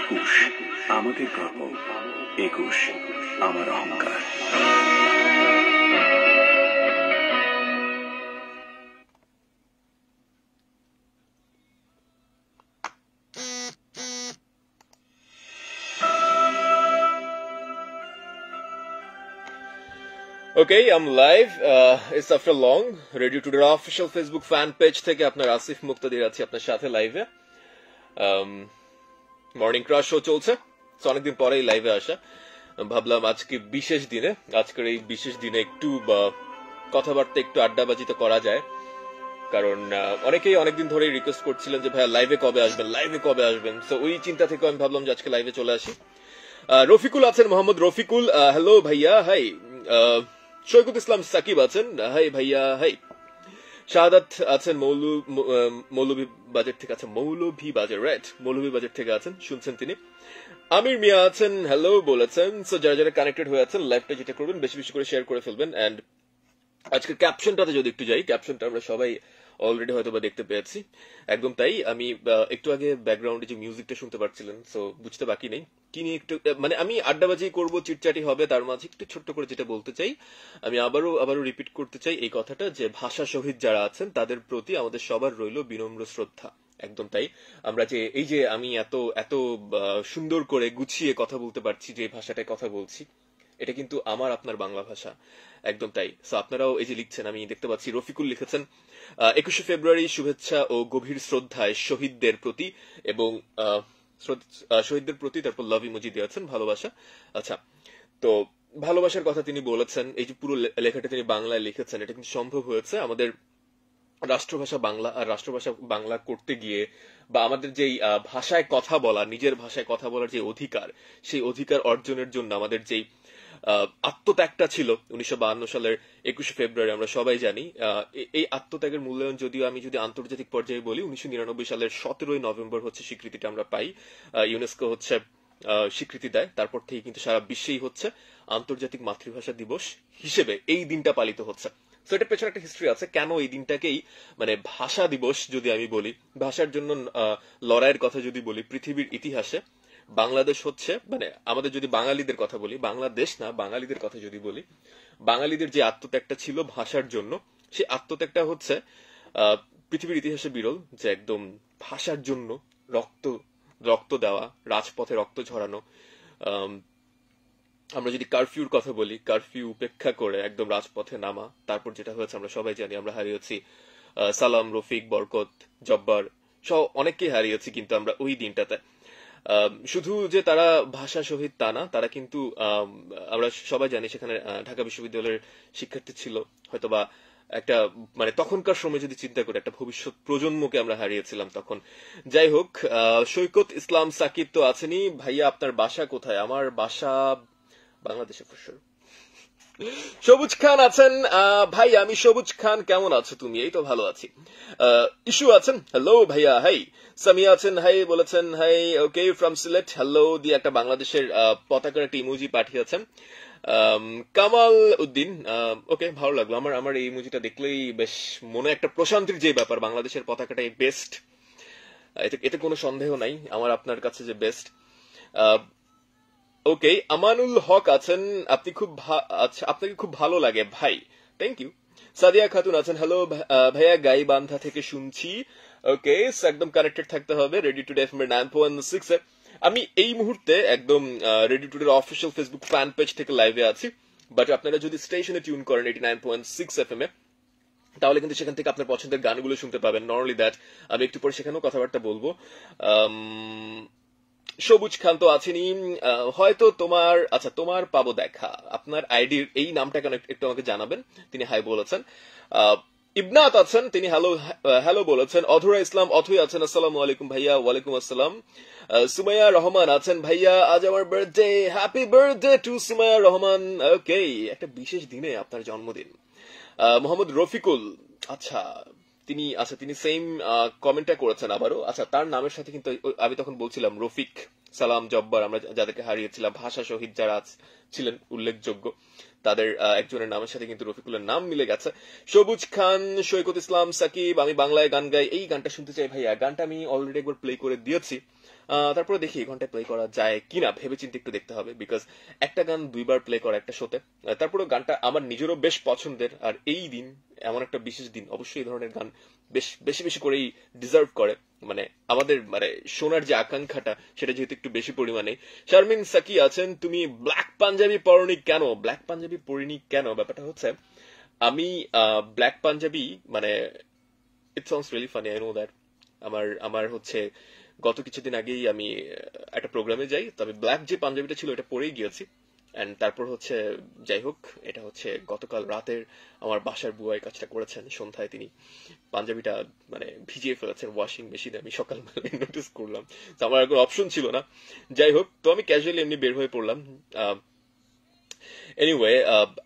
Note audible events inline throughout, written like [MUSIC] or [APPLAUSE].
একুশ আমার অহংকার okay I am live it's after long radio today দয়ার অফিশিয়াল ফেসবুক ফ্যান পেজ থেকে আপনার আসিফ মুক্তাদির আছে আপনার সাথে লাইভে মর্নিং ক্রাশ শো চলছে অনেকদিন পরেই লাইভে আসা ভাবলাম আজকে বিশেষ দিনে আজকের এই বিশেষ দিনে একটু কথাবার্তা একটু আড্ডাবাজি তো করা যায় কারণ অনেকেই অনেকদিন ধরেই রিকোয়েস্ট করছিলেন যে ভাইয়া লাইভে কবে আসবেন লাইভে কবে আসবেন তো ওই চিন্তা থেকে আমি ভাবলাম যে আজকে লাইভে চলে আসি রফিকুল আছেন মোহাম্মদ রফিকুল হ্যালো ভাইয়া হাই শৈকুত ইসলাম সাকিব আছেন হাই ভাইয়া হাই শাহাদাত আছেন মৌলু মৌলভী বাজার থেকে আছেন মৌলভী বাজার রাইট মৌলভী বাজার থেকে আছেন শুনছেন তিনি আমির মিয়া আছেন হ্যালো বলেছেন সো যারা যারা কানেক্টেড হয়ে আছেন লাইভটা যেটা করবেন বেশি বেশি করে শেয়ার করে ফেলবেন অ্যান্ড আজকে ক্যাপশনটাতে যদি একটু যাই ক্যাপশনটা আমরা সবাই অলরেডি হয়তো বা দেখতে পেয়েছি একদম তাই আমি একটু আগে ব্যাকগ্রাউন্ডে যে মিউজিকটা শুনতে পাচ্ছিলেন সো বুঝতে বাকি নেই কি নিয়ে একটু মানে আমি আড্ডাবাজি করব চিটচাটি হবে তার মাঝে একটু ছোট্ট করে যেটা বলতে চাই আমি আবারও আবারও রিপিট করতে চাই এই কথাটা যে ভাষা শহীদ যারা আছেন তাদের প্রতি আমাদের সবার রইল বিনম্র শ্রদ্ধা একদম তাই আমরা যে এই যে আমি এত এত সুন্দর করে গুছিয়ে কথা বলতে পারছি যে ভাষাটায় কথা বলছি এটা কিন্তু আমার আপনার বাংলা ভাষা একদম তাই সো আপনারাও এই যে লিখছেন আমি দেখতে পাচ্ছি রফিকুল লিখেছেন একুশে ফেব্রুয়ারি শুভেচ্ছা ও গভীর শ্রদ্ধায় শহীদদের প্রতি এবং শহীদদের প্রতি তারপর লাভ ইমোজি দিয়েছেন ভালোবাসা আচ্ছা তো ভালোবাসার কথা তিনি বলেছেন এই যে পুরো লেখাটা তিনি বাংলায় লিখেছেন এটা কিন্তু সম্ভব হয়েছে আমাদের রাষ্ট্রভাষা বাংলা আর রাষ্ট্রভাষা বাংলা করতে গিয়ে বা আমাদের যেই ভাষায় কথা বলা নিজের ভাষায় কথা বলার যে অধিকার সেই অধিকার অর্জনের জন্য আমাদের যেই আত্মত্যাগটা ছিল উনিশশো সালের একুশে ফেব্রুয়ারি আমরা সবাই জানি এই আত্মত্যাগের মূল্যায়ন যদিও আমি যদি আন্তর্জাতিক পর্যায়ে বলি উনিশশো সালের সতেরোই নভেম্বর হচ্ছে স্বীকৃতিটা আমরা পাই ইউনেস্কো হচ্ছে স্বীকৃতি দেয় তারপর থেকে কিন্তু সারা বিশ্বেই হচ্ছে আন্তর্জাতিক মাতৃভাষা দিবস হিসেবে এই দিনটা পালিত হচ্ছে তো এটার পেছনে একটা হিস্ট্রি আছে কেন এই দিনটাকেই মানে ভাষা দিবস যদি আমি বলি ভাষার জন্য লড়াইয়ের কথা যদি বলি পৃথিবীর ইতিহাসে বাংলাদেশ হচ্ছে মানে আমাদের যদি বাঙালিদের কথা বলি বাংলাদেশ না বাঙালিদের কথা যদি বলি বাঙালিদের যে আত্মত্যাগটা ছিল ভাষার জন্য সে আত্মত্যাগটা হচ্ছে পৃথিবীর ইতিহাসে বিরল যে একদম ভাষার জন্য রক্ত রক্ত দেওয়া রাজপথে রক্ত ঝরানো আমরা যদি কারফিউর কথা বলি কারফিউ উপেক্ষা করে একদম রাজপথে নামা তারপর যেটা হয়েছে আমরা সবাই জানি আমরা হারিয়েছি সালাম রফিক বরকত জব্বার সব অনেককেই হারিয়েছি কিন্তু আমরা ওই দিনটাতে শুধু যে তারা ভাষা শহীদ তা না তারা কিন্তু আমরা সবাই জানি সেখানে ঢাকা বিশ্ববিদ্যালয়ের শিক্ষার্থী ছিল হয়তোবা একটা মানে তখনকার সময় যদি চিন্তা করি একটা ভবিষ্যৎ প্রজন্মকে আমরা হারিয়েছিলাম তখন যাই হোক সৈকত ইসলাম সাকিব তো আছেনই ভাইয়া আপনার বাসা কোথায় আমার বাসা বাংলাদেশে ফসল সবুজ খান আছেন ভাই আমি সবুজ খান কেমন আছো তুমি এই তো ভালো আছি ইস্যু আছেন হ্যালো ভাইয়া হাই সামিয়া আছেন হাই বলেছেন hi okay from Sylhet hello দি একটা বাংলাদেশের পতাকার একটা ইমুজি পাঠিয়েছেন কামাল উদ্দিন ওকে ভালো লাগলো আমার আমার এই মুজিটা দেখলেই বেশ মনে একটা প্রশান্তির যে ব্যাপার বাংলাদেশের পতাকাটাই বেস্ট এতে কোনো সন্দেহ নাই আমার আপনার কাছে যে বেস্ট ওকে আমানুল হক আছেন আপনি খুব আচ্ছা, আপনাকে খুব ভালো লাগে ভাই থ্যাংক ইউ সাদিয়া খাতুন আছেন হ্যালো ভাইয়া গাই বান্ধা থেকে শুনছি ওকে একদম কানেক্টেড থাকতে হবে radio today nine one six আমি এই মুহূর্তে একদম radio today official Facebook fan page থেকে লাইভে আছি বাট আপনারা যদি স্টেশনে টিউন করেন eighty nine point six F M এ তাহলে কিন্তু সেখান থেকে আপনার পছন্দের গানগুলো শুনতে পাবেন নর্মালি দ্যাট আমি একটু পরে সেখানেও কথাবার্তা বলবো সবুজ খান তো আছেনি হয়তো তোমার আচ্ছা তোমার পাবো দেখা আপনার আইডির এই নামটা কেন একটু আমাকে জানাবেন তিনি হাই বলেছেন ইবনাত আছেন তিনি হ্যালো হ্যালো বলেছেন অধুরা ইসলাম অথই আছেন আসসালামু আলাইকুম ভাইয়া ওয়ালাইকুম আসসালাম সুমাইয়া রহমান আছেন ভাইয়া আজ আমার birthday happy birthday to Sumaiya Rahman okay একটা বিশেষ দিনে আপনার জন্মদিন মোহাম্মদ রফিকুল আচ্ছা তিনি আচ্ছা তিনি সেম কমেন্টটা করেছেন আবারও আচ্ছা তার নামের সাথে কিন্তু আমি তখন বলছিলাম রফিক সালাম জব্বার আমরা যাদেরকে হারিয়েছিলাম ভাষা শহীদ যারা ছিলেন উল্লেখযোগ্য তাদের একজনের নামের সাথে কিন্তু রফিকুলের নাম মিলে গেছে সবুজ খান সৈকত ইসলাম সাকিব আমি বাংলায় গান গাই এই গানটা শুনতে চাই ভাইয়া গানটা আমি অলরেডি একবার প্লে করে দিয়েছি তারপরে দেখি ঘন্টায় প্লে করা যায় কিনা ভেবে চিন্তে একটু দেখতে হবে বিকজ একটা গান দুইবার প্লে করা একটা শোতে তারপরে গানটা আমার নিজেরও বেশ পছন্দের আর এই দিন এমন একটা বিশেষ দিন অবশ্যই এই ধরনের গান বেশ বেশি বেশি করেই ডিজার্ভ করে মানে আমাদের মানে শোনার যে আকাঙ্ক্ষাটা সেটা যেহেতু একটু বেশি পরিমাণে শারমিন সাকি আছেন তুমি ব্ল্যাক পাঞ্জাবি পরনি কেন ব্ল্যাক পাঞ্জাবি পরিনি কেন ব্যাপারটা হচ্ছে আমি ব্ল্যাক পাঞ্জাবি মানে it's sounds really funny I know that আমার আমার হচ্ছে গত কিছুদিন আগেই আমি একটা প্রোগ্রামে যাই তবে ব্ল্যাক যে পাঞ্জাবিটা ছিল এটা পরেই গিয়েছি অ্যান্ড তারপর হচ্ছে যাই হোক এটা হচ্ছে গতকাল রাতের আমার বাসার বুয়াই কাজটা করেছেন সন্ধ্যায় তিনি পাঞ্জাবিটা মানে ভিজিয়ে ফেলেছেন ওয়াশিং মেশিনে আমি সকালবেলায় নোটিস করলাম তো আমার আর অপশন ছিল না যাই হোক তো আমি ক্যাজুয়ালি এমনি বের হয়ে পড়লাম এনিওয়ে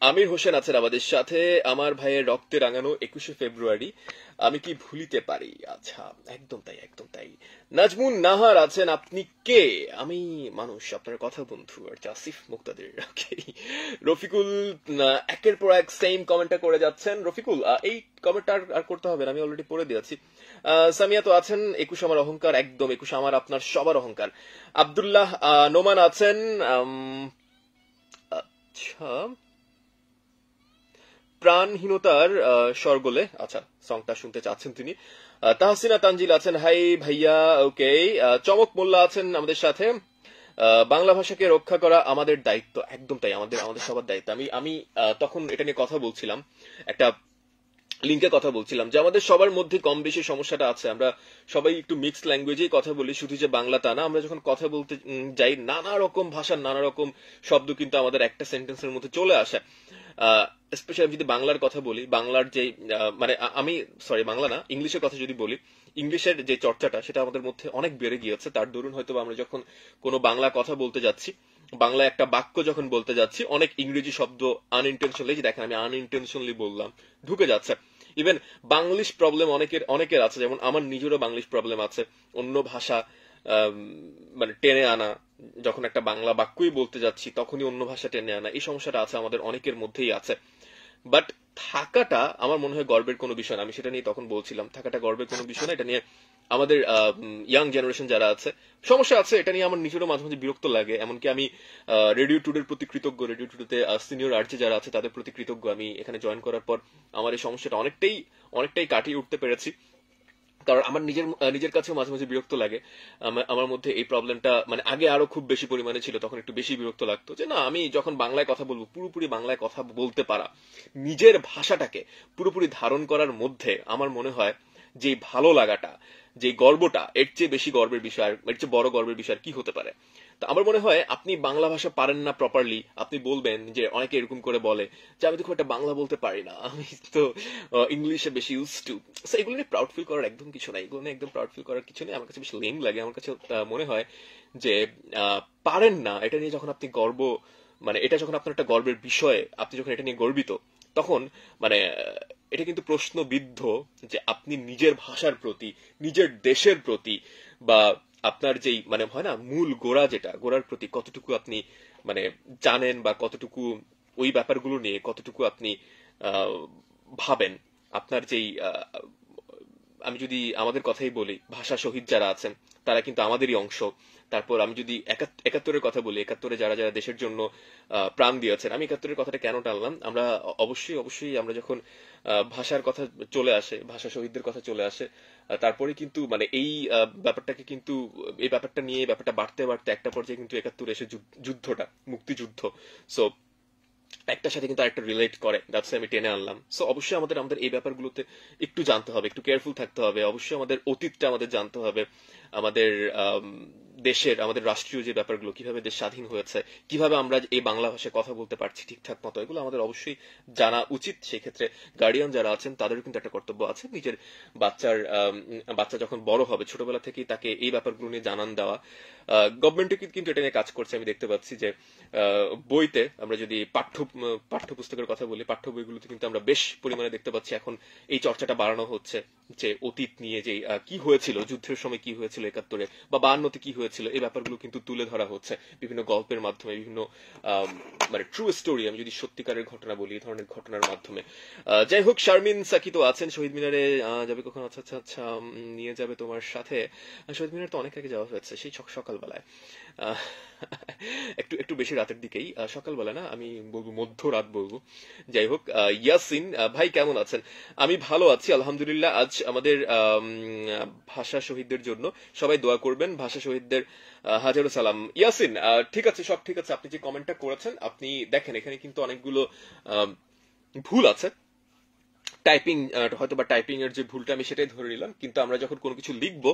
আমির হোসেন আছেন আমাদের সাথে আমার ভাইয়ের রক্তে রাঙানো একুশে ফেব্রুয়ারি আমি কি ভুলিতে পারি আচ্ছা একদম তাই একদম তাই নাজমুন নাহার আছেন আপনি কে আমি মানুষ আপনার কথা বন্ধু আর জাসিফ মুক্তাদের রফিকুল একের পর এক সেম কমেন্টটা করে যাচ্ছেন রফিকুল এই কমেন্টটা আর করতে হবে না আমি অলরেডি পড়ে দিয়েছি সামিয়া তো আছেন একুশ আমার অহংকার একদম একুশ আমার আপনার সবার অহংকার আবদুল্লাহ নোমান আছেন আচ্ছা প্রাণহীনতার স্বরগোলে আচ্ছা সংটা শুনতে চাচ্ছেন তিনি তাহসিনা তানজিল আছেন হাই ভাইয়া ওকে চমক মোল্লা আছেন আমাদের সাথে বাংলা ভাষাকে রক্ষা করা আমাদের দায়িত্ব একদম তাই আমাদের আমাদের সবার দায়িত্ব আমি আমি তখন এটা নিয়ে কথা বলছিলাম একটা লিঙ্কে কথা বলছিলাম যে আমাদের সবার মধ্যে কম বেশি সমস্যাটা আছে আমরা সবাই একটু মিক্সড ল্যাঙ্গুয়েজেই কথা বলি শুধু যে বাংলা তা না আমরা যখন কথা বলতে যাই নানা রকম ভাষার নানা রকম শব্দ কিন্তু আমাদের একটা সেন্টেন্সের মধ্যে চলে আসে স্পেশালি যদি বাংলার কথা বলি বাংলার যে মানে আমি সরি বাংলা না ইংলিশের কথা যদি বলি ইংলিশের যে চর্চাটা সেটা আমাদের মধ্যে অনেক বেড়ে গিয়েছে তার দরুন হয়তো আমরা যখন কোনো বাংলা কথা বলতে যাচ্ছি বাংলা একটা বাক্য যখন বলতে যাচ্ছি অনেক ইংরেজি শব্দ আনইনটেনশনালি দেখেন আমি আনইনটেনশনালি বললাম ঢুকে যাচ্ছে ইভেন বাংলিশ প্রবলেম অনেকের অনেকের আছে যেমন আমার নিজেরও বাংলিশ প্রবলেম আছে অন্য ভাষা মানে টেনে আনা যখন একটা বাংলা বাক্যই বলতে যাচ্ছি তখনই অন্য ভাষা টেনে আনা এই সমস্যাটা আছে আমাদের অনেকের মধ্যেই আছে বাট থাকাটা আমার মনে হয় গর্বের কোনো বিষয় না আমি সেটা নিয়ে তখন বলছিলাম থাকাটা গর্বের কোনো বিষয় না এটা নিয়ে আমাদের ইয়াং জেনারেশন যারা আছে সমস্যা আছে এটা নিয়ে আমার নিজেরও মাঝে মাঝে বিরক্ত লাগে এমনকি আমি রেডিও টুডের প্রতি কৃতজ্ঞ রেডিও টুডেতে সিনিয়র আর্চে যারা আছে তাদের প্রতি কৃতজ্ঞ আমি এখানে জয়েন করার পর আমার এই সমস্যাটা অনেকটাই অনেকটাই কাটিয়ে উঠতে পেরেছি কারণ আমার নিজের নিজের কাছেও মাঝে মাঝে বিরক্ত লাগে আমার মধ্যে এই প্রবলেমটা মানে আগে আরো খুব বেশি পরিমাণে ছিল তখন একটু বেশি বিরক্ত লাগতো যে না আমি যখন বাংলায় কথা বলবো পুরোপুরি বাংলায় কথা বলতে পারা নিজের ভাষাটাকে পুরোপুরি ধারণ করার মধ্যে আমার মনে হয় যে ভালো লাগাটা যে গর্বটা এর চেয়ে বেশি গর্বের বিষয় এর চেয়ে বড় গর্বের বিষয় কি হতে পারে তো আমার মনে হয় আপনি বাংলা ভাষা পারেন না প্রপারলি আপনি বলবেন যে অনেকে এরকম করে বলে যে আমি তো খুব একটা বাংলা বলতে পারি না আমি তো ইংলিশে বেশি ইউজ টু সো এগুলো নিয়ে প্রাউড ফিল করার একদম কিছু নাই এগুলো নিয়ে একদম প্রাউড ফিল করার কিছু নেই আমার কাছে বেশি লেম লাগে আমার কাছে মনে হয় যে পারেন না এটা নিয়ে যখন আপনি গর্ব মানে এটা যখন আপনার একটা গর্বের বিষয় আপনি যখন এটা নিয়ে গর্বিত তখন মানে এটা কিন্তু প্রশ্নবিদ্ধ যে আপনি নিজের ভাষার প্রতি নিজের দেশের প্রতি বা আপনার যেই মানে হয় না মূল গোড়া যেটা গোড়ার প্রতি কতটুকু আপনি মানে জানেন বা কতটুকু ওই ব্যাপারগুলো নিয়ে কতটুকু আপনি ভাবেন আপনার যেই আমি যদি আমাদের কথাই বলি ভাষা শহীদ যারা আছেন তারা কিন্তু আমাদেরই অংশ তারপর আমি যদি একাত্তরের কথা বলি একাত্তরে যারা যারা দেশের জন্য প্রাণ দিয়েছেন আমি একাত্তরের কথাটা কেন টানলাম আমরা অবশ্যই অবশ্যই আমরা যখন ভাষার কথা চলে আসে ভাষা শহীদদের কথা চলে আসে তারপরে কিন্তু মানে এই ব্যাপারটাকে কিন্তু এই ব্যাপারটা নিয়ে ব্যাপারটা বাড়তে বাড়তে একটা পর্যায়ে কিন্তু একাত্তরে এসে যুদ্ধটা মুক্তিযুদ্ধ সো একটার সাথে কিন্তু আরেকটা রিলেট করে দ্যাটস আমি টেনে আনলাম সো অবশ্যই আমাদের আমাদের এই ব্যাপারগুলোতে একটু জানতে হবে একটু কেয়ারফুল থাকতে হবে অবশ্যই আমাদের অতীতটা আমাদের জানতে হবে আমাদের দেশের আমাদের রাষ্ট্রীয় যে ব্যাপারগুলো কিভাবে দেশ স্বাধীন হয়েছে কিভাবে আমরা এই বাংলা ভাষায় কথা বলতে পারছি ঠিকঠাক মতো এগুলো আমাদের অবশ্যই জানা উচিত সেক্ষেত্রে গার্ডিয়ান যারা আছেন তাদেরও কিন্তু একটা কর্তব্য আছে নিজের বাচ্চার বাচ্চা যখন বড় হবে ছোটবেলা থেকেই তাকে এই ব্যাপারগুলো নিয়ে জানান দেওয়া গভর্নমেন্টও কিন্তু এটা নিয়ে কাজ করছে আমি দেখতে পাচ্ছি যে বইতে আমরা যদি পাঠ্য পাঠ্যপুস্তকের কথা বলি পাঠ্য বইগুলোতে কিন্তু আমরা বেশ পরিমাণে দেখতে পাচ্ছি এখন এই চর্চাটা বাড়ানো হচ্ছে যে অতীত নিয়ে যে কি হয়েছিল যুদ্ধের সময় কি হয়েছিল একাত্তরে বা বান্নতে কি হয়েছিল এই ব্যাপারগুলো কিন্তু তুলে ধরা হচ্ছে বিভিন্ন গল্পের মাধ্যমে বিভিন্ন মানে ট্রু স্টোরি আমি যদি সত্যিকারের ঘটনা বলি এই ধরনের ঘটনার মাধ্যমে যাই হোক শারমিন সাকি তো আছেন শহীদ মিনারে যাবে কখন আচ্ছা আচ্ছা আচ্ছা নিয়ে যাবে তোমার সাথে শহীদ মিনার তো অনেক আগে যাওয়া হয়েছে সেই সকাল সকালবেলায় একটু একটু বেশি রাতের দিকেই সকালবেলা না আমি বলবো মধ্য রাত বলবো যাই হোক ইয়াসিন ভাই কেমন আছেন আমি ভালো আছি আলহামদুলিল্লাহ আজ আমাদের ভাষা শহীদদের জন্য সবাই দোয়া করবেন ভাষা শহীদদের হাজারো সালাম ইয়াসিন ঠিক আছে সব ঠিক আছে আপনি যে কমেন্টটা করেছেন আপনি দেখেন এখানে কিন্তু অনেকগুলো ভুল আছে টাইপিং হয়তো বা টাইপিং এর যে ভুলটা আমি সেটাই ধরে নিলাম কিন্তু আমরা যখন কোনো কিছু লিখব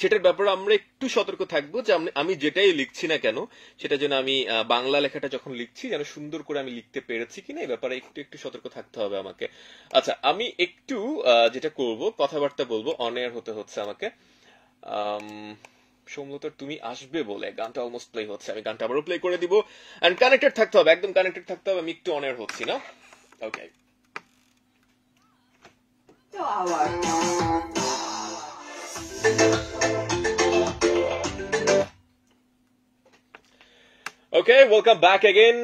সেটার ব্যাপারে আমরা একটু সতর্ক থাকবো যে আমি যেটাই লিখছি না কেন সেটা যেন আমি বাংলা লেখাটা যখন লিখছি যেন সুন্দর করে আমি লিখতে পেরেছি কিনা এই ব্যাপারে একটু একটু সতর্ক থাকতে হবে আমাকে আচ্ছা আমি একটু যেটা করব কথাবার্তা বলবো অনেয়ার হতে হচ্ছে আমাকে সৌম্যতর তুমি আসবে বলে গানটা অলমোস্ট প্লে হচ্ছে আমি গানটা আবারও প্লে করে দিব অ্যান্ড কানেক্টেড থাকতে হবে একদম কানেক্টেড থাকতে হবে আমি একটু অনেয়ার হচ্ছি না okay okay welcome back again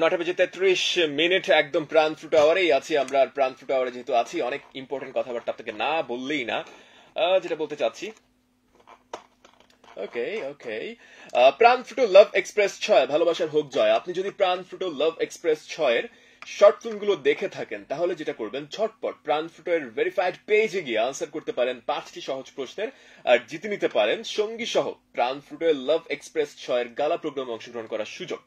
নটা বেজে তেত্রিশ মিনিট একদম প্রাণ ফ্রুট আওয়ারেই আছি আমরা আর প্রাণ ফ্রুট আওয়ারে যেহেতু আছি অনেক ইম্পর্টেন্ট কথাবার্তা আপনাকে না বললেই না যেটা বলতে চাচ্ছি ওকে ওকে প্রাণ ফ্রুটো লাভ এক্সপ্রেস ছয় ভালোবাসার হোক জয় আপনি যদি প্রাণ ফ্রুটো লাভ এক্সপ্রেস ছয়ের শর্ট ফিল্মগুলো দেখে থাকেন তাহলে যেটা করবেন ঝটপট প্রাণ ফুটোয়ের ভেরিফাইড পেজে গিয়ে আনসার করতে পারেন পাঁচটি সহজ প্রশ্নের আর জিতে নিতে পারেন সঙ্গী সহ প্রাণ ফুটোয়ের লাভ এক্সপ্রেস ছয়ের গালা প্রোগ্রামে অংশগ্রহণ করার সুযোগ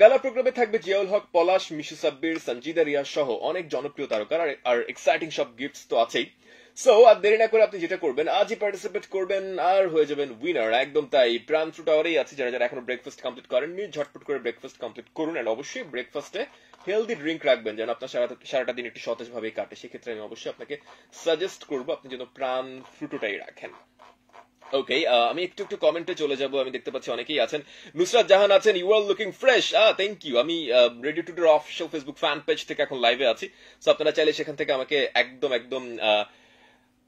গালা প্রোগ্রামে থাকবে জিয়াউল হক পলাশ মিশু সাব্বির সঞ্জিদা রিয়া সহ অনেক জনপ্রিয় তারকার আর এক্সাইটিং সব গিফটস তো আছেই সো আর দেরি না করে আপনি যেটা করবেন আজই পার্টিসিপেট করবেন আর হয়ে যাবেন উইনার একদম তাই প্রাণ প্রান্ত টাওয়ারেই আছে যারা যারা এখনো ব্রেকফাস্ট কমপ্লিট করেননি ঝটপট করে ব্রেকফাস্ট কমপ্লিট করুন এন্ড অবশ্যই ব্রেকফাস্টে হেলদি ড্রিঙ্ক রাখবেন যেন আপনার সারা সারাটা দিন একটু সতেজ ভাবে কাটে সেক্ষেত্রে আমি অবশ্যই আপনাকে সাজেস্ট করবো আপনি যেন প্রাণ ফ্রুটোটাই রাখেন ওকে আমি একটু একটু কমেন্টে চলে যাব আমি দেখতে পাচ্ছি অনেকেই আছেন নুসরাত জাহান আছেন you are looking fresh ah thank you আমি রেডিও টুডের অফিসিয়াল ফেসবুক ফ্যান পেজ থেকে এখন লাইভে আছি সো আপনারা চাইলে সেখান থেকে আমাকে একদম একদম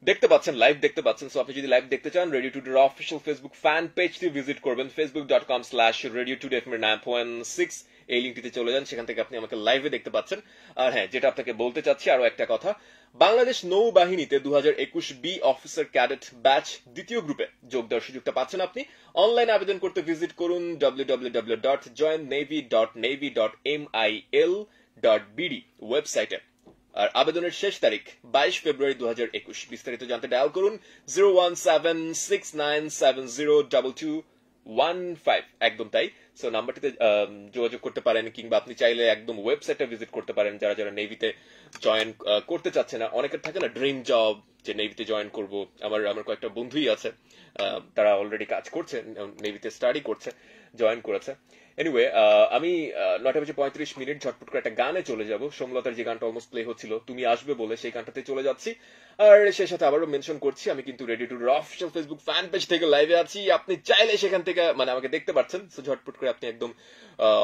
দেখতে পাচ্ছেন লাইভ দেখতে পাচ্ছেন সো আপনি যদি লাইভ দেখতে চান রেডিও টুডের অফিসিয়াল ফেসবুক ফ্যান পেজ টি ভিজিট করবেন Facebook dot com slash radio today F nine point six এই লিঙ্কটিতে চলে যান সেখান থেকে আপনি আমাকে লাইভে দেখতে পাচ্ছেন আর হ্যাঁ যেটা আপনাকে বলতে চাচ্ছি আরো একটা কথা বাংলাদেশ নৌবাহিনীতে দু হাজার একুশ বি অফিসার ক্যাডেট ব্যাচ দ্বিতীয় গ্রুপে যোগ দেওয়ার সুযোগটা পাচ্ছেন আপনি অনলাইন আবেদন করতে ভিজিট করুন W W W dot join navy dot navy dot M I L dot BD ওয়েবসাইটে আর আবেদনের শেষ তারিখ বাইশ ফেব্রুয়ারি দু হাজার একুশ বিস্তারিত জানতে ডায়াল করুন zero one seven six nine seven zero double two one five একদম তাই সো নাম্বারটিতে um, যোগাযোগ করতে পারেন কিংবা আপনি চাইলে একদম ওয়েবসাইটে ভিজিট করতে পারেন যারা যারা নেভিতে জয়েন uh, করতে চাচ্ছে না অনেকের থাকে না ড্রিম জব যে নেভিতে জয়েন করব আমার আমার কয়েকটা বন্ধুই আছে তারা অলরেডি কাজ করছে নেভিতে স্টাডি করছে জয়েন করেছে এনিওয়ে uh, আমি uh, নয়টা বেজে পঁয়ত্রিশ মিনিট ঝটপট করে একটা গানে চলে যাব সোমলতার যে গানটা অলমোস্ট প্লে হচ্ছিল তুমি আসবে বলে সেই গানটাতে চলে যাচ্ছি আর সেই সাথে আবারও মেনশন করছি আমি কিন্তু radio today official Facebook fan page থেকে লাইভে আছি আপনি চাইলে সেখান থেকে মানে আমাকে দেখতে পাচ্ছেন ঝটপট করে আপনি একদম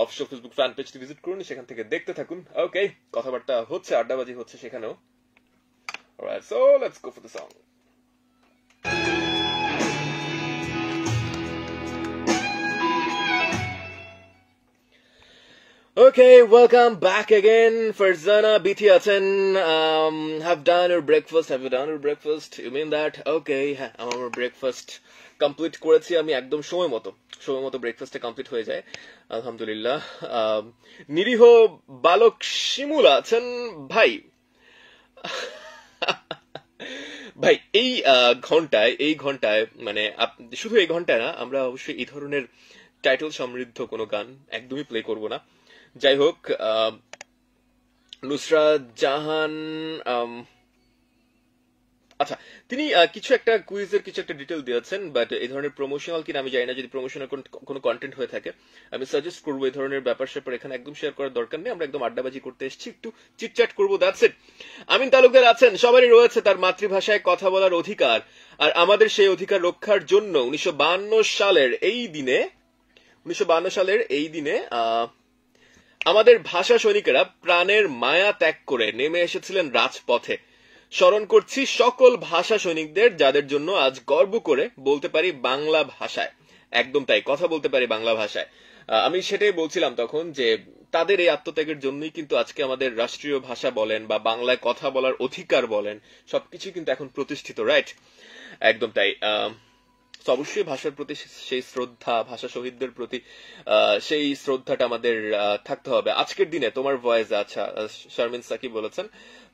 অফিসিয়াল ফেসবুক ফ্যান পেজটি ভিজিট করুন সেখান থেকে দেখতে থাকুন ওকে কথাবার্তা হচ্ছে আড্ডাবাজি হচ্ছে সেখানেও Alright, so let's go for the song. Okay, welcome back again. Farzana Bitiatan. Um, have done your breakfast? Have you done your breakfast? You mean that? Okay, আমার breakfast কমপ্লিট করেছি আমি একদম সময় মতো সময় মতো ব্রেকফাস্টে কমপ্লিট হয়ে যায় আলহামদুলিল্লাহ নিরীহ বালক শিমুল আছেন ভাই [LAUGHS] ভাই এই ঘন্টায় এই ঘন্টায় মানে শুধু এই ঘন্টায় না আমরা অবশ্যই এই ধরনের টাইটেল সমৃদ্ধ কোনো গান একদমই প্লে করব না যাই হোক নুসরা জাহান আচ্ছা তিনি কিছু একটা কুইজের কিছু একটা ডিটেল দিয়েছেন বাট এই ধরনের প্রমোশনাল কিনা আমি জানি না যদি প্রমোশনাল কোনো কন্টেন্ট হয়ে থাকে আমি সাজেস্ট করবো এই ধরনের ব্যাপার স্যাপার এখানে একদম শেয়ার করার দরকার নেই আমরা একদম আড্ডাবাজি করতে এসেছি একটু চিটচাট করবো দ্যাটস ইট আমিন তালুকদার আছেন সবারই রয়েছে তার মাতৃভাষায় কথা বলার অধিকার আর আমাদের সেই অধিকার রক্ষার জন্য উনিশশো সালের এই দিনে উনিশশো সালের এই দিনে আহ আমাদের ভাষা সৈনিকেরা প্রাণের মায়া ত্যাগ করে নেমে এসেছিলেন রাজপথে স্মরণ করছি সকল ভাষা সৈনিকদের যাদের জন্য আজ গর্ব করে বলতে পারি বাংলা ভাষায় একদম তাই কথা বলতে পারি বাংলা ভাষায় আমি সেটাই বলছিলাম তখন যে তাদের এই আত্মত্যাগের জন্যই কিন্তু আজকে আমাদের রাষ্ট্রীয় ভাষা বলেন বা বাংলায় কথা বলার অধিকার বলেন সবকিছু কিন্তু এখন প্রতিষ্ঠিত রাইট একদম তাই তো অবশ্যই ভাষার প্রতি সেই শ্রদ্ধা ভাষা শহীদদের প্রতি সেই শ্রদ্ধাটা আমাদের থাকতে হবে আজকের দিনে তোমার ভয়েস আচ্ছা শারমিন সাকি বলেছেন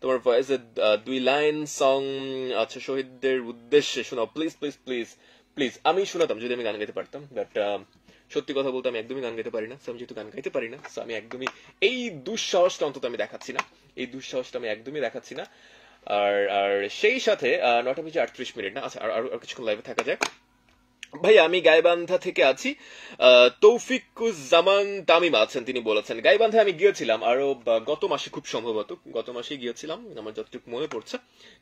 তোমার ভয়েসে দুই লাইন সং আচ্ছা শহীদদের উদ্দেশ্যে শোনাও প্লিজ প্লিজ প্লিজ প্লিজ আমি শোনাতাম যদি আমি গান গাইতে পারতাম বাট সত্যি কথা বলতে আমি একদমই গান গাইতে পারি না আমি যেহেতু গান গাইতে পারি না আমি একদমই এই দুঃসাহসটা অন্তত আমি দেখাচ্ছি না এই দুঃসাহসটা আমি একদমই দেখাচ্ছি না আর আর সেই সাথে নটা বেজে আটত্রিশ মিনিট না আচ্ছা আর কিছুক্ষণ লাইভে থাকা যায় ভাই আমি গাইবান্ধা থেকে আছি তৌফিকুজ্জামান তামিম আছেন তিনি বলেছেন গাইবান্ধা আমি গিয়েছিলাম আরো গত মাসে খুব সম্ভবত গত মাসে গিয়েছিলাম আমার যতটুকু মনে পড়ছে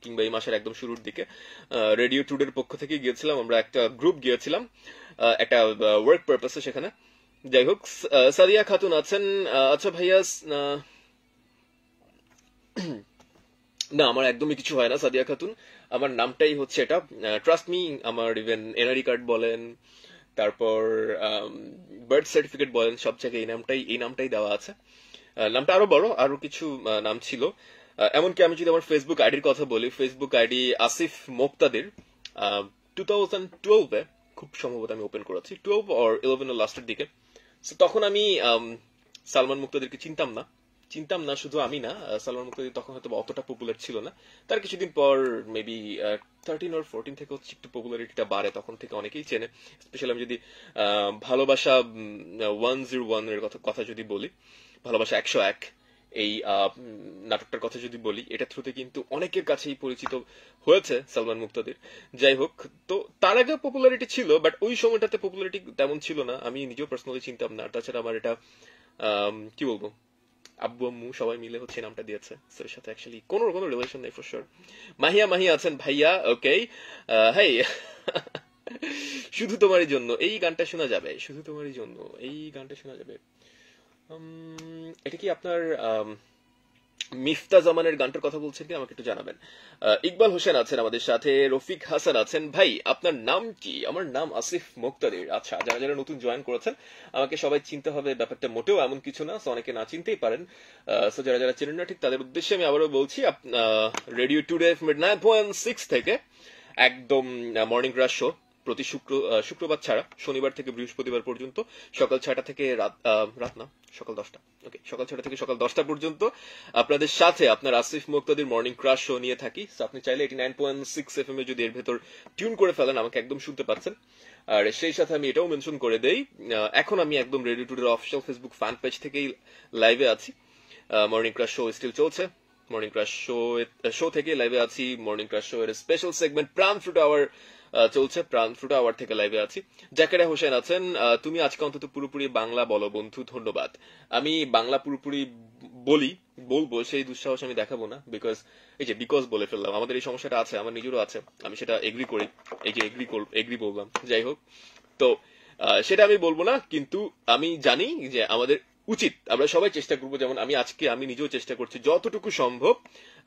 কিংবা এই মাসের একদম শুরুর দিকে রেডিও টুডের পক্ষ থেকে গিয়েছিলাম আমরা একটা গ্রুপ গিয়েছিলাম একটা ওয়ার্ক পারপাসে সেখানে যাই হোক সাদিয়া খাতুন আছেন আচ্ছা ভাইয়া [CLEARS THROAT] না আমার একদমই কিছু হয় না সাদিয়া খাতুন আমার নামটাই হচ্ছে এটা ট্রাস্ট মি আমার ইভেন এনআরই কার্ড বলেন তারপর বার্থ সার্টিফিকেট বলেন সব জায়গায় এই নামটাই এই নামটাই দেওয়া আছে নামটা আরো বড় আরো কিছু নাম ছিল এমনকি আমি যদি আমার ফেসবুক আইডির কথা বলি Facebook ID Asif Muktadir two thousand টুয়েলভে খুব সম্ভবত আমি ওপেন করেছি টুয়েলভ অর ইলেভেন লাস্টের দিকে তখন আমি সালমান মুক্তাদেরকে চিনতাম না চিনতাম না শুধু আমি না সালমান মুক্তি তখন হয়তো অতটা পপুলার ছিল না তার কিছুদিন পর মেবি থার্টিন ওর ফোরটিন থেকে হচ্ছে একটু পপুলারিটিটা বাড়ে তখন থেকে অনেকেই চেনে স্পেশালি আমি যদি ভালোবাসা ওয়ান জিরো ওয়ান এর কথা যদি বলি ভালোবাসা একশো এক এই নাটকটার কথা যদি বলি এটা থ্রুতে কিন্তু অনেকের কাছেই পরিচিত হয়েছে সালমান মুক্তাদের যাই হোক তো তার আগে পপুলারিটি ছিল বাট ওই সময়টাতে পপুলারিটি তেমন ছিল না আমি নিজেও পার্সোনালি চিনতাম না তাছাড়া আমার এটা কি বলবো আব্বু আম্মু সবাই মিলে হচ্ছে নামটা দিয়েছে সো এর সাথে অ্যাকচুয়ালি কোনো রকম রিলেশন নেই ফর শিওর মাহিয়া মাহিয়া আছেন ভাইয়া ওকে হাই [LAUGHS] শুধু তোমারই জন্য এই গানটা শোনা যাবে শুধু তোমারই জন্য এই গানটা শোনা যাবে এটা কি আপনার মিফতা জামানের গানটার কথা বলছেন কি আমাকে একটু জানাবেন ইকবাল হোসেন আছেন আমাদের সাথে রফিক হাসান আছেন ভাই আপনার নাম কি আমার নাম আসিফ মুক্তাদির আচ্ছা যারা যারা নতুন জয়েন করেছেন আমাকে সবাই চিনতে হবে ব্যাপারটা মোটেও এমন কিছু না অনেকে না চিনতেই পারেন সো যারা যারা চেনেন না ঠিক তাদের উদ্দেশ্যে আমি আবারও বলছি রেডিও টুডে মিড নাইন পয়েন্ট সিক্স থেকে একদম মর্নিং ক্রাশ শো প্রতি শুক্র শুক্রবার ছাড়া শনিবার থেকে বৃহস্পতিবার পর্যন্ত সকাল ছয়টা থেকে রাত রাত না সকাল দশটা ওকে সকাল ছটা থেকে সকাল দশটা পর্যন্ত আপনাদের সাথে আপনার Asif Muktadir morning crush show নিয়ে থাকি আপনি চাইলে eighty nine point six F M এ যদি এর ভেতর টিউন করে ফেলেন আমাকে একদম শুনতে পাচ্ছেন আর সেই সাথে আমি এটাও মেনশন করে দেই এখন আমি একদম রেডিও টুডের অফিসিয়াল ফেসবুক ফ্যান পেজ থেকেই লাইভে আছি মর্নিং ক্রাশ শো স্টিল চলছে মর্নিং ক্রাশ শো শো থেকে লাইভে আছি মর্নিং ক্রাশ শো এর special segment Pran fruit hour চলছে প্রাণ ফ্রুট আওয়ার থেকে লাইভে আছি জাকেরা হোসেন আছেন তুমি আজকে অন্তত পুরোপুরি বাংলা বলো বন্ধু ধন্যবাদ আমি বাংলা পুরোপুরি বলি বলবো সেই দুঃসাহস আমি দেখাবো না বিকজ এই যে বিকজ বলে ফেললাম আমাদের এই সমস্যাটা আছে আমার নিজেরও আছে আমি সেটা এগ্রি করি এই যে এগ্রি এগ্রি বললাম যাই হোক তো সেটা আমি বলবো না কিন্তু আমি জানি যে আমাদের উচিত আমরা সবাই চেষ্টা করবো যেমন আমি আজকে আমি নিজেও চেষ্টা করছি যতটুকু সম্ভব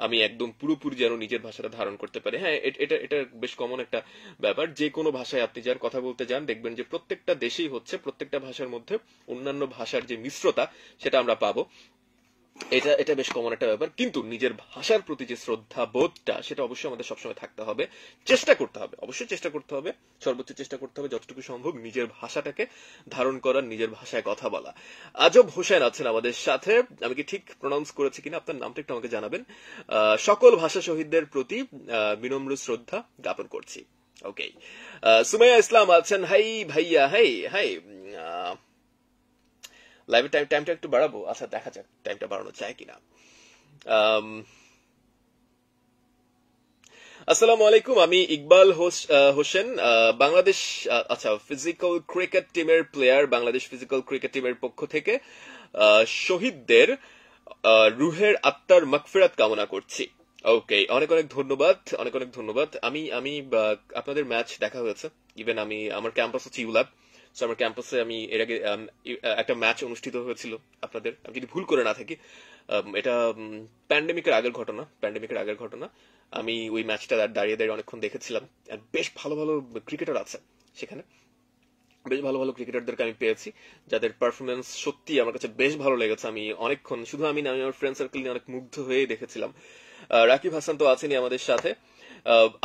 আমি একদম পুরোপুরি যেন নিজের ভাষাটা ধারণ করতে পারি হ্যাঁ এটা এটা বেশ কমন একটা ব্যাপার যে কোনো ভাষায় আপনি যার কথা বলতে যান দেখবেন যে প্রত্যেকটা দেশেই হচ্ছে প্রত্যেকটা ভাষার মধ্যে অন্যান্য ভাষার যে মিশ্রতা সেটা আমরা পাবো এটা এটা বেশ কমন একটা ব্যাপার কিন্তু নিজের ভাষার প্রতি যে শ্রদ্ধা বোধটা সেটা অবশ্যই আমাদের সবসময় থাকতে হবে চেষ্টা করতে হবে অবশ্যই চেষ্টা করতে হবে সর্বোচ্চ চেষ্টা করতে হবে যতটুকু সম্ভব নিজের ভাষাটাকে ধারণ করার নিজের ভাষায় কথা বলা আজব হোসেন আছেন আমাদের সাথে আমি কি ঠিক প্রনাউন্স করেছি কিনা আপনার নামটা একটু আমাকে জানাবেন সকল ভাষা শহীদদের প্রতি বিনম্র শ্রদ্ধা জ্ঞাপন করছি ওকে সুমাইয়া ইসলাম আছেন হাই ভাইয়া হাই হাই লাইভের টাইম টাইমটা একটু বাড়াবো আচ্ছা দেখা যাক টাইমটা বাড়ানো যায় কিনা um, আসসালামু আলাইকুম আমি ইকবাল হোসেন বাংলাদেশ আচ্ছা ফিজিক্যাল ক্রিকেট টিমের প্লেয়ার বাংলাদেশ ফিজিক্যাল ক্রিকেট টিমের পক্ষ থেকে শহীদদের রুহের আত্মার মাকফিরাত কামনা করছি ওকে অনেক অনেক ধন্যবাদ অনেক অনেক ধন্যবাদ আমি আমি আপনাদের ম্যাচ দেখা হয়েছে ইভেন আমি আমার ক্যাম্পাস হচ্ছে ইউল্যাব সো আমার ক্যাম্পাসে আমি এর আগে um, একটা ম্যাচ অনুষ্ঠিত হয়েছিল আপনাদের আমি যদি ভুল করে না থাকি um, এটা প্যান্ডেমিকের um, আগের ঘটনা প্যান্ডেমিকের আগের ঘটনা আমি ওই ম্যাচটা দাঁড়িয়ে দাঁড়িয়ে অনেকক্ষণ দেখেছিলাম আর বেশ ভালো ভালো ক্রিকেটার আছে সেখানে বেশ ভালো ভালো ক্রিকেটারদেরকে আমি পেয়েছি যাদের পারফরমেন্স সত্যি আমার কাছে বেশ ভালো লেগেছে আমি অনেকক্ষণ শুধু আমি না আমি আমার ফ্রেন্ড সার্কেল নিয়ে অনেক মুগ্ধ হয়ে দেখেছিলাম রাকিব হাসান তো আছেনই আমাদের সাথে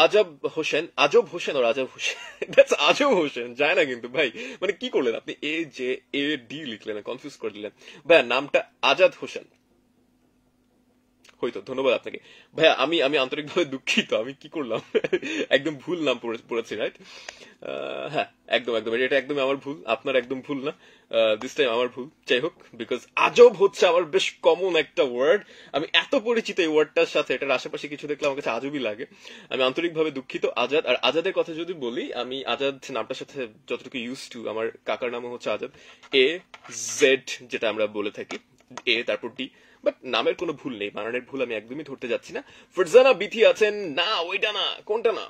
আজব হোসেন আজব হোসেন ওর আজব হোসেন [LAUGHS] আজব হোসেন যায় না কিন্তু ভাই মানে কি করলেন আপনি এ জে এ ডি লিখলেন কনফিউজ করে দিলেন ভাইয়া নামটা আজাদ হোসেন হইতো ধন্যবাদ আপনাকে ভাইয়া আমি আমি আন্তরিকভাবে দুঃখিত আমি কি করলাম [LAUGHS] একদম ভুল নাম পড়েছি রাইট হ্যাঁ একদম একদম এটা একদম আমার ভুল আপনার একদম ভুল না দিস টাইম আমার ভুল যাই হোক বিকজ আজব হচ্ছে আমার বেশ কমন একটা ওয়ার্ড আমি এত পরিচিত এই ওয়ার্ডটার সাথে এটার আশেপাশে কিছু দেখলে আমার কাছে আজবই লাগে আমি আন্তরিকভাবে দুঃখিত আজাদ আর আজাদের কথা যদি বলি আমি আজাদ নামটার সাথে যতটুকু ইউজ টু আমার কাকার নামও হচ্ছে আজাদ এ জেড যেটা আমরা বলে থাকি এ তারপর ডি বাট নামের কোনো ভুল নেই বানানের ভুল আমি একদমই ধরতে যাচ্ছি না ফিরজানা বিথি আছেন না ওইটা না কোনটা না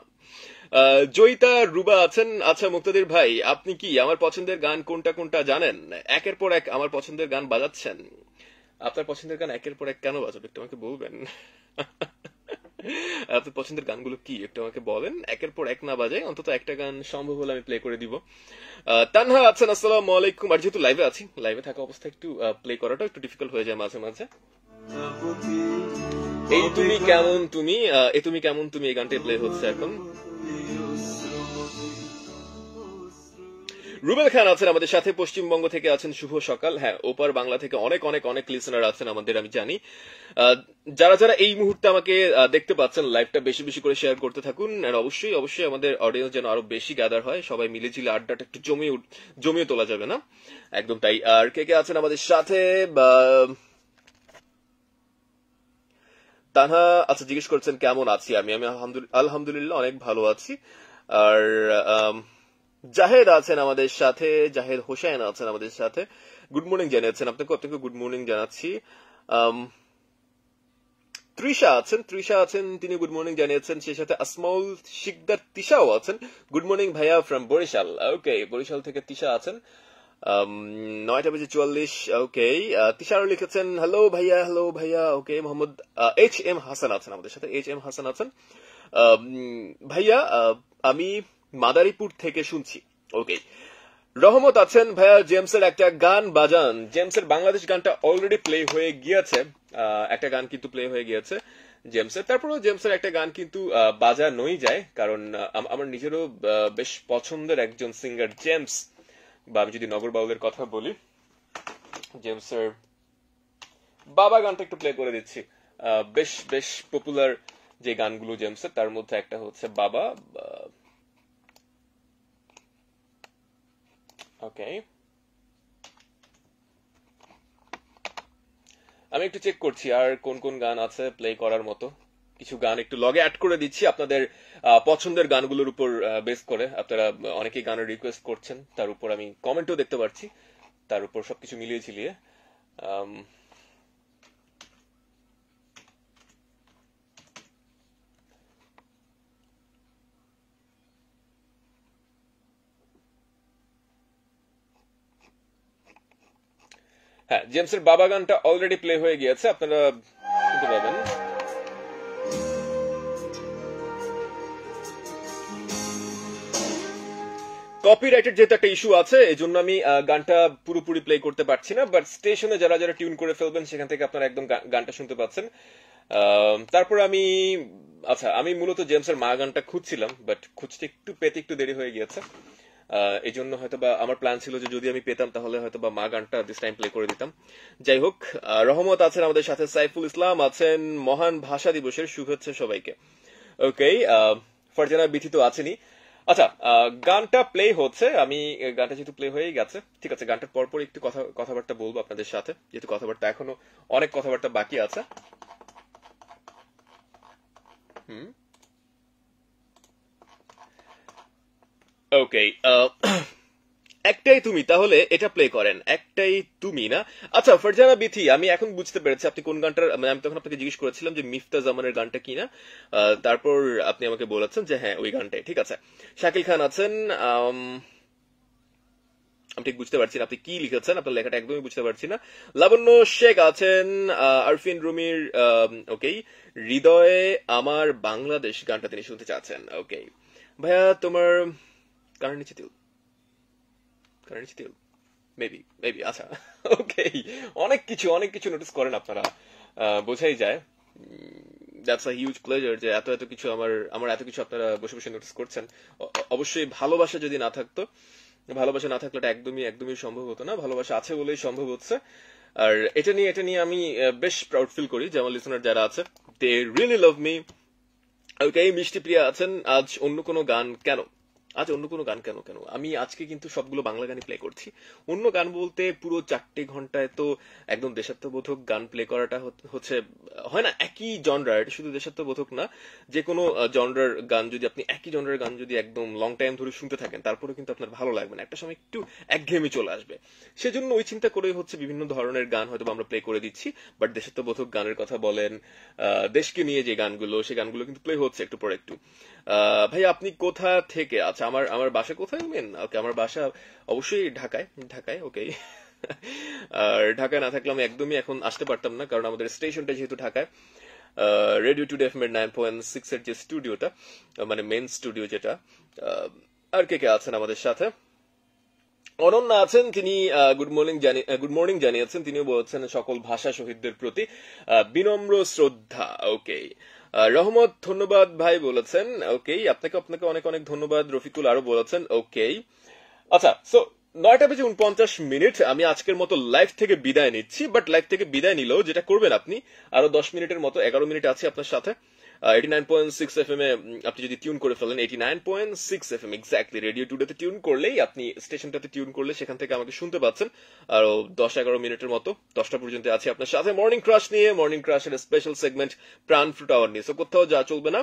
জয়িতা রুবা আছেন আচ্ছা মুক্তাদির ভাই আপনি কি আমার পছন্দের গান কোনটা কোনটা জানেন একের পর এক আমার পছন্দের গান বাজাচ্ছেন আপনার পছন্দের গান একের পর এক কেন বাজাবে একটু আমাকে বলবেন [LAUGHS] [LAUGHS] আপনি পছন্দের গানগুলো কি একটু আমাকে বলেন একের পর এক না বাজাই অন্তত একটা গান সম্ভব হলে আমি প্লে করে দিব তানহা আছেন আসসালামু আলাইকুম আর যেহেতু লাইভে আছি লাইভে থাকা অবস্থায় একটু প্লে করাটা একটু ডিফিকাল্ট হয়ে যায় মাঝে মাঝে এই তুমি কেমন তুমি এ তুমি কেমন তুমি এই গানটি প্লে হচ্ছে এখন রুবেল খান আছেন আমাদের সাথে পশ্চিমবঙ্গ থেকে আছেন শুভ সকাল হ্যাঁ ওপার বাংলা থেকে অনেক অনেক অনেক লিসনার আছেন আমাদের আমি জানি যারা যারা এই মুহূর্তে আমাকে দেখতে পাচ্ছেন লাইভটা বেশি বেশি করে শেয়ার করতে থাকুন আর অবশ্যই অবশ্যই আমাদের অডিয়েন্স যেন আরো বেশি গ্যাদার হয় সবাই মিলে ঝিলে আড্ডাটা একটু জমিয়ে জমিয়ে তোলা যাবে না একদম তাই আর কে কে আছেন আমাদের সাথে তানহা আচ্ছা জিজ্ঞেস করছেন কেমন আছি আমি আমি আলহামদুলিল্লাহ অনেক ভালো আছি আর জাহেদ আছেন আমাদের সাথে জাহেদ হোসেন আছেন আমাদের সাথে গুড মর্নিং জানিয়েছেন আপনাকে আপনাকে গুড মর্নিং জানাচ্ছি তৃষা আছেন তৃষা আছেন তিনি গুড মর্নিং জানিয়েছেন সেই সাথে আসমাউল শিকদার তিশাও আছেন গুড মর্নিং ভাইয়া ফ্রম বরিশাল ওকে বরিশাল থেকে তিশা আছেন নয়টা বেজে চুয়াল্লিশ ওকে তিশারও লিখেছেন হ্যালো ভাইয়া হ্যালো ভাইয়া okay Mohammad H M Hasan আছেন আমাদের সাথে এইচ এম হাসান আছেন ভাইয়া আমি মাদারীপুর থেকে শুনছি ওকে রহমত আছেন ভাইয়া জেমসের একটা গান বাজান জেমসের বাংলাদেশ গানটা অলরেডি প্লে হয়ে গিয়েছে একটা গান কিন্তু প্লে হয়ে গিয়েছে জেমসের তারপরেও জেমসের একটা গান কিন্তু বাজানোই যায় কারণ আমার নিজেরও বেশ পছন্দের একজন সিঙ্গার জেমস বা আমি যদি নগর বাউলের কথা বলি জেমসের বাবা গানটা একটু প্লে করে দিচ্ছি বেশ বেশ পপুলার যে গানগুলো জেমসের তার মধ্যে একটা হচ্ছে বাবা ওকে আমি একটু চেক করছি আর কোন কোন গান আছে প্লে করার মতো কিছু গান একটু লগে অ্যাড করে দিচ্ছি আপনাদের পছন্দের গানগুলোর উপর বেস করে আপনারা অনেকেই গানের রিকোয়েস্ট করছেন তার উপর আমি কমেন্টও দেখতে পাচ্ছি তার উপর সবকিছু মিলিয়ে ঝিলিয়ে হ্যাঁ এর বাবা গানটা অলরেডি প্লে হয়ে গিয়েছে আপনারা শুনতে পাবেন কপিরাইটের যেহেতু একটা ইস্যু আছে এই জন্য আমি গানটা পুরোপুরি প্লে করতে পারছি না বাট স্টেশনে যারা যারা টিউন করে ফেলবেন সেখান থেকে আপনারা একদম গানটা শুনতে পাচ্ছেন তারপর আমি আচ্ছা আমি মূলত জেমসের মা গানটা খুঁজছিলাম বাট খুঁজতে একটু পেতে একটু দেরি হয়ে গিয়েছে এই জন্য হয়তো বা আমার প্ল্যান ছিল যে যদি আমি পেতাম তাহলে হয়তো বা মা গানটা দিস টাইম প্লে করে দিতাম যাই হোক রহমত আছেন আমাদের সাথে সাইফুল ইসলাম আছেন মহান ভাষা দিবসের শুভেচ্ছা সবাইকে ওকে ফারজানা বিথিত আছেনই আচ্ছা গানটা প্লে হচ্ছে আমি গানটা যেহেতু প্লে হয়েই গেছে ঠিক আছে গানটার পরপর একটু কথা কথাবার্তা বলবো আপনাদের সাথে যেহেতু কথাবার্তা এখনো অনেক কথাবার্তা বাকি আছে হুম ওকে uh, [CLEARS THROAT] একটাই তুমি তাহলে এটা প্লে করেন একটাই তুমি না আচ্ছা ফারজানা বিথি আমি এখন বুঝতে পেরেছি আপনি কোন গানটার মানে আমি তখন আপনাকে জিজ্ঞেস করেছিলাম যে মিফতা জামানের গানটা কি না তারপর আপনি আমাকে বলেছেন যে হ্যাঁ ওই গানটাই ঠিক আছে শাকিল খান আছেন আমি ঠিক বুঝতে পারছি না আপনি কি লিখেছেন আপনার লেখাটা একদমই বুঝতে পারছি না লাবণ্য শেখ আছেন আরফিন রুমির ওকে হৃদয়ে আমার বাংলাদেশ গানটা তিনি শুনতে চাচ্ছেন ওকে ভাইয়া তোমার কারণের কারণের চিতিল মেবি মেবি আচ্ছা ওকে অনেক কিছু অনেক কিছু নোটিস করেন আপনারা বোঝাই যায় দ্যাটস আ হিউজ প্লেজার যে এত এত কিছু আমার আমার এত কিছু আপনারা বসে বসে নোটিস করছেন অবশ্যই ভালোবাসা যদি না থাকতো ভালোবাসা না থাকলে একদমই একদমই সম্ভব হতো না ভালোবাসা আছে বলেই সম্ভব হচ্ছে আর এটা নিয়ে এটা নিয়ে আমি বেশ প্রাউড ফিল করি যে আমার লিসনার যারা আছে they really love me okay মিষ্টি প্রিয়া আছেন আজ অন্য কোনো গান কেন আজ অন্য কোনো গান কেন কেন আমি আজকে কিন্তু সবগুলো বাংলা গানই প্লে করছি অন্য গান বলতে পুরো চারটে ঘন্টায় তো একদম দেশাত্মবোধক গান প্লে করাটা হচ্ছে হয় না একই জনরার এটা শুধু দেশাত্মবোধক না যে কোনো জনরার গান যদি আপনি একই জনরার গান যদি একদম লং টাইম ধরে শুনতে থাকেন তারপরে কিন্তু আপনার ভালো লাগবে না একটা সময় একটু একঘেয়েমি চলে আসবে সেজন্য ওই চিন্তা করে হচ্ছে বিভিন্ন ধরনের গান হয়তো আমরা প্লে করে দিচ্ছি বাট দেশাত্মবোধক গানের কথা বলেন দেশকে নিয়ে যে গানগুলো সে গানগুলো কিন্তু প্লে হচ্ছে একটু পর একটু ভাই আপনি কোথা থেকে আজ আচ্ছা আমার আমার বাসা কোথায় মেন ওকে আমার বাসা অবশ্যই ঢাকায় ঢাকায় ওকে আর ঢাকায় না থাকলে আমি একদমই এখন আসতে পারতাম না কারণ আমাদের স্টেশনটা যেহেতু ঢাকায় রেডিও টু ডেফ এর নাইন পয়েন্ট সিক্স এর যে স্টুডিওটা মানে মেন স্টুডিও যেটা আর কে কে আছেন আমাদের সাথে অনন্য আছেন তিনি গুড মর্নিং গুড মর্নিং জানিয়েছেন তিনিও বলছেন সকল ভাষা শহীদদের প্রতি বিনম্র শ্রদ্ধা ওকে রহমত ধন্যবাদ ভাই বলেছেন ওকেই আপনাকে আপনাকে অনেক অনেক ধন্যবাদ রফিকুল আরো বলেছেন ওকেই আচ্ছা সো নয়টা বেজে উনপঞ্চাশ মিনিট আমি আজকের মতো লাইভ থেকে বিদায় নিচ্ছি বাট লাইভ থেকে বিদায় নিলেও যেটা করবেন আপনি আরো দশ মিনিটের মতো এগারো মিনিট আছে আপনার সাথে eighty nine point six F M এ আপনি যদি টিউন করে ফেলেন eighty nine point six F M exactly radio টুডেতে টিউন করলেই আপনি স্টেশনটাতে টিউন করলে সেখান থেকে আমাকে শুনতে পাচ্ছেন দশ এগারো মিনিটের মতো দশটা পর্যন্ত আপনার সাথে মর্নিং ক্রাশ নিয়ে মর্নিং ক্রাশের special segment Pran fruit hour নিয়ে সো কোথাও যা চলবে না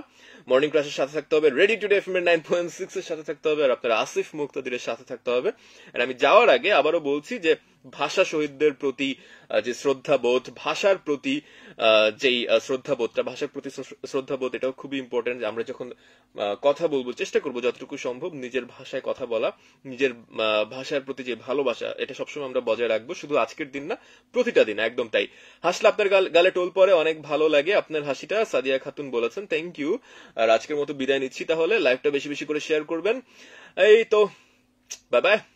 মর্নিং ক্রাশের সাথে থাকতে হবে রেডি টুডে এফ এম এর নাইন পয়েন্ট সিক্স এর সাথে থাকতে হবে আর আপনার আসিফ মুক্তাদিরের সাথে থাকতে হবে আর আমি যাওয়ার আগে আবারও বলছি যে ভাষা শহীদদের প্রতি যে শ্রদ্ধাবোধ ভাষার প্রতি যেই শ্রদ্ধাবোধটা ভাষার প্রতি শ্রদ্ধাবোধ এটাও খুবই ইম্পর্টেন্ট আমরা যখন কথা বলবো চেষ্টা করবো যতটুকু সম্ভব নিজের ভাষায় কথা বলা নিজের ভাষার প্রতি যে ভালোবাসা এটা সবসময় আমরা বজায় রাখবো শুধু আজকের দিন না প্রতিটা দিন একদম তাই হাসলে আপনার গালে টোল পরে অনেক ভালো লাগে আপনার হাসিটা সাদিয়া খাতুন বলেছেন থ্যাংক ইউ আর আজকের মতো বিদায় নিচ্ছি তাহলে লাইভটা বেশি বেশি করে শেয়ার করবেন এই তো বাই বাই